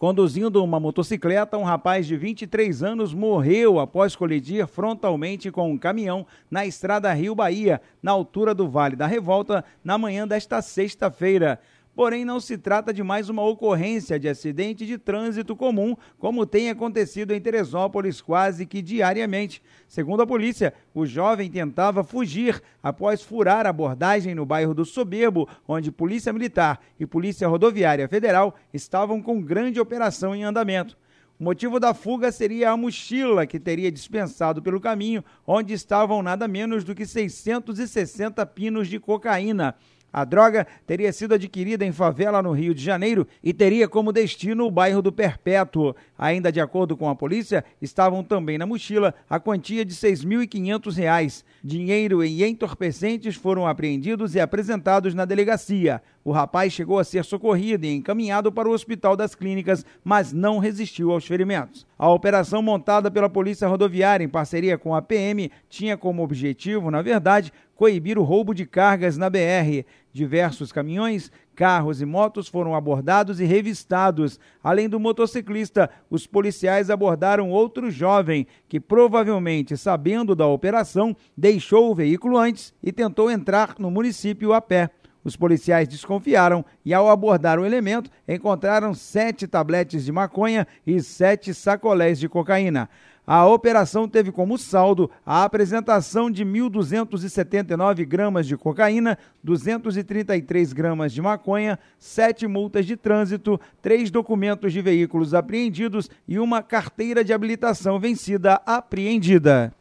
Conduzindo uma motocicleta, um rapaz de 23 anos morreu após colidir frontalmente com um caminhão na estrada Rio Bahia, na altura do Vale da Revolta, na manhã desta sexta-feira porém não se trata de mais uma ocorrência de acidente de trânsito comum, como tem acontecido em Teresópolis quase que diariamente. Segundo a polícia, o jovem tentava fugir após furar a abordagem no bairro do Soberbo, onde Polícia Militar e Polícia Rodoviária Federal estavam com grande operação em andamento. O motivo da fuga seria a mochila que teria dispensado pelo caminho, onde estavam nada menos do que 660 pinos de cocaína. A droga teria sido adquirida em favela no Rio de Janeiro e teria como destino o bairro do Perpétuo. Ainda de acordo com a polícia, estavam também na mochila a quantia de R$ 6.500. Dinheiro e entorpecentes foram apreendidos e apresentados na delegacia. O rapaz chegou a ser socorrido e encaminhado para o Hospital das Clínicas, mas não resistiu aos ferimentos. A operação montada pela Polícia Rodoviária em parceria com a PM tinha como objetivo, na verdade, coibir o roubo de cargas na BR. Diversos caminhões, carros e motos foram abordados e revistados. Além do motociclista, os policiais abordaram outro jovem que, provavelmente sabendo da operação, deixou o veículo antes e tentou entrar no município a pé. Os policiais desconfiaram e, ao abordar o elemento, encontraram sete tabletes de maconha e sete sacolés de cocaína. A operação teve como saldo a apresentação de 1.279 gramas de cocaína, 233 gramas de maconha, sete multas de trânsito, três documentos de veículos apreendidos e uma carteira de habilitação vencida apreendida.